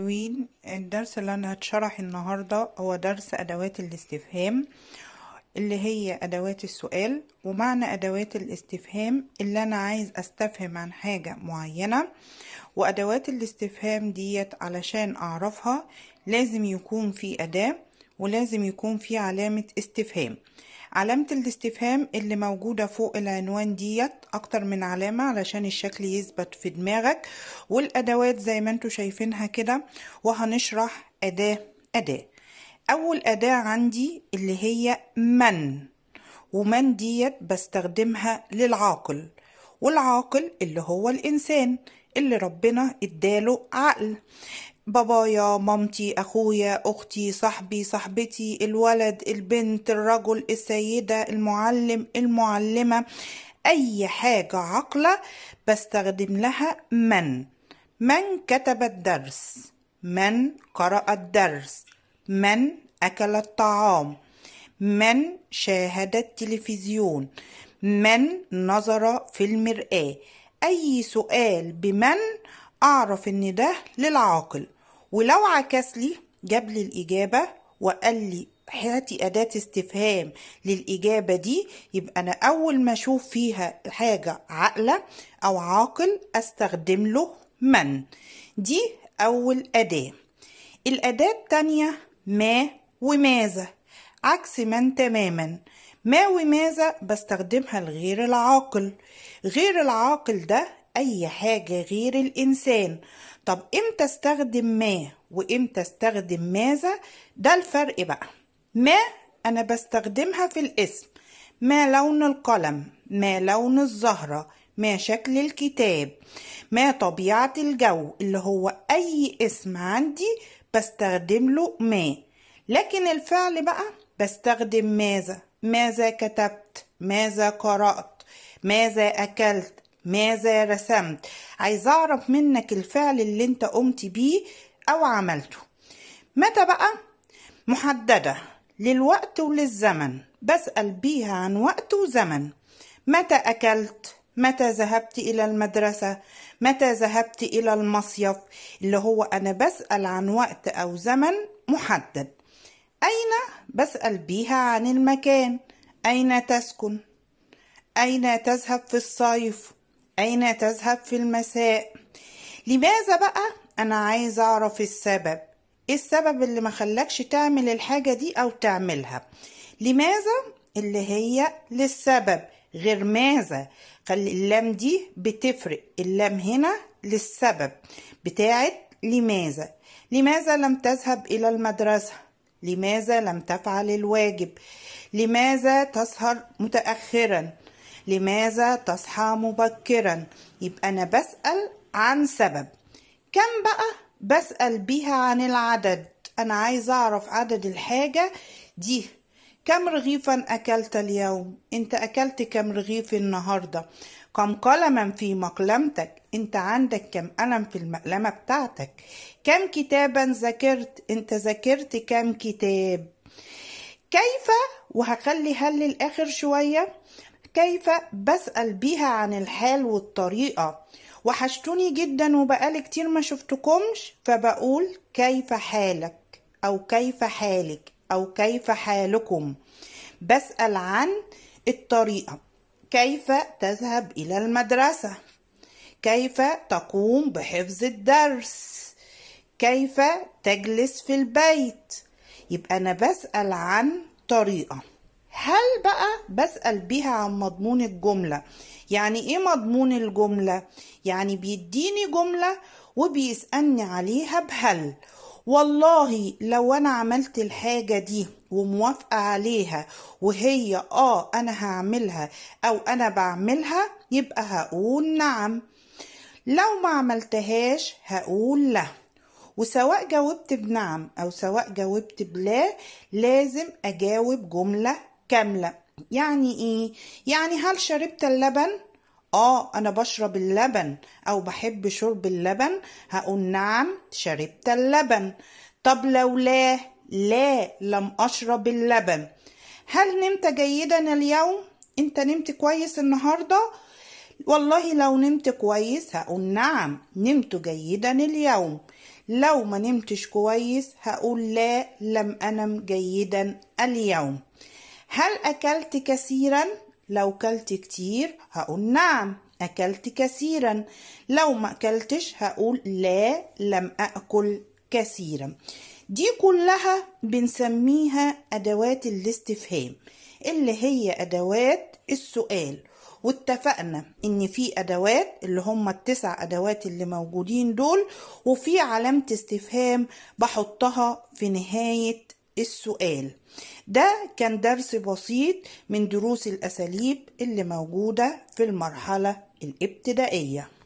حلوين الدرس اللي انا هتشرح النهاردة هو درس ادوات الاستفهام اللي هي ادوات السؤال ومعنى ادوات الاستفهام اللي انا عايز استفهم عن حاجة معينة وادوات الاستفهام ديت علشان اعرفها لازم يكون في اداة ولازم يكون في علامة استفهام علامة الاستفهام اللي موجودة فوق العنوان ديت أكتر من علامة علشان الشكل يثبت في دماغك والأدوات زي ما انتوا شايفينها كده وهنشرح أداة أداة أول أداة عندي اللي هي من ومن ديت بستخدمها للعاقل والعاقل اللي هو الإنسان اللي ربنا اداله عقل بابايا مامتي أخويا أختي صاحبي صاحبتي الولد البنت الرجل السيدة المعلم المعلمة أي حاجة عقلة بستخدم لها من من كتب الدرس من قرأ الدرس من أكل الطعام من شاهد التلفزيون من نظر في المرآة أي سؤال بمن أعرف إن ده للعاقل ولو عكس لي جاب لي الإجابة وقال لي هاتي أداة استفهام للإجابة دي يبقى أنا أول ما أشوف فيها حاجة عقلة أو عاقل أستخدم له من دي أول أداة الأداة التانية ما وماذا عكس من تماما ما وماذا بستخدمها لغير العاقل غير العاقل ده أي حاجة غير الإنسان طب إمتى استخدم ما وإمتى استخدم ماذا ده الفرق بقى ما أنا بستخدمها في الاسم ما لون القلم ما لون الزهرة ما شكل الكتاب ما طبيعة الجو اللي هو أي اسم عندي بستخدم له ما لكن الفعل بقى بستخدم ماذا ماذا كتبت ماذا قرأت ماذا أكلت ماذا رسمت عايز اعرف منك الفعل اللي انت قمت بيه او عملته متى بقى محددة للوقت وللزمن بسأل بيها عن وقت وزمن متى أكلت متى ذهبت إلى المدرسة متى ذهبت إلى المصيف اللي هو أنا بسأل عن وقت أو زمن محدد أين بسأل بيها عن المكان أين تسكن أين تذهب في الصيف أين تذهب في المساء؟ لماذا بقى؟ أنا عايز أعرف السبب إيه السبب اللي ما خلكش تعمل الحاجة دي أو تعملها لماذا؟ اللي هي للسبب غير ماذا خلي اللام دي بتفرق اللام هنا للسبب بتاعت لماذا لماذا لم تذهب إلى المدرسة لماذا لم تفعل الواجب لماذا تسهر متأخرا لماذا تصحى مبكرا يبقى أنا بسأل عن سبب كم بقى بسأل بيها عن العدد أنا عايز أعرف عدد الحاجة دي كم رغيفا أكلت اليوم؟ أنت أكلت كم رغيف النهاردة؟ كم قلما في مقلمتك؟ أنت عندك كم قلم في المقلمة بتاعتك؟ كم كتابا ذاكرت؟ أنت ذاكرت كم كتاب؟ كيف وهخلي هل للآخر شوية كيف بسأل بيها عن الحال والطريقة وحشتوني جدا وبقالي كتير ما شفتكمش فبقول كيف حالك أو كيف حالك أو كيف حالكم بسأل عن الطريقة كيف تذهب إلى المدرسة كيف تقوم بحفظ الدرس كيف تجلس في البيت يبقى أنا بسأل عن طريقة هل بقى بسأل بيها عن مضمون الجملة يعني ايه مضمون الجملة يعني بيديني جملة وبيسألني عليها بهل والله لو انا عملت الحاجة دي وموافقة عليها وهي اه انا هعملها او انا بعملها يبقى هقول نعم لو ما عملتهاش هقول لا وسواء جاوبت بنعم او سواء جاوبت بلا لازم اجاوب جمله كاملة يعني إيه؟ يعني هل شربت اللبن؟ آه أنا بشرب اللبن أو بحب شرب اللبن هقول نعم شربت اللبن طب لو لا لا لم أشرب اللبن هل نمت جيدا اليوم؟ أنت نمت كويس النهارده؟ والله لو نمت كويس هقول نعم نمت جيدا اليوم لو ما نمتش كويس هقول لا لم انم جيدا اليوم هل أكلت كثيرا؟ لو كلت كتير هقول نعم أكلت كثيرا لو ما أكلتش هقول لا لم أكل كثيرا دي كلها بنسميها أدوات الاستفهام اللي هي أدوات السؤال واتفقنا ان في ادوات اللي هم التسع ادوات اللي موجودين دول وفي علامة استفهام بحطها في نهاية السؤال ده كان درس بسيط من دروس الأساليب اللي موجودة في المرحلة الابتدائية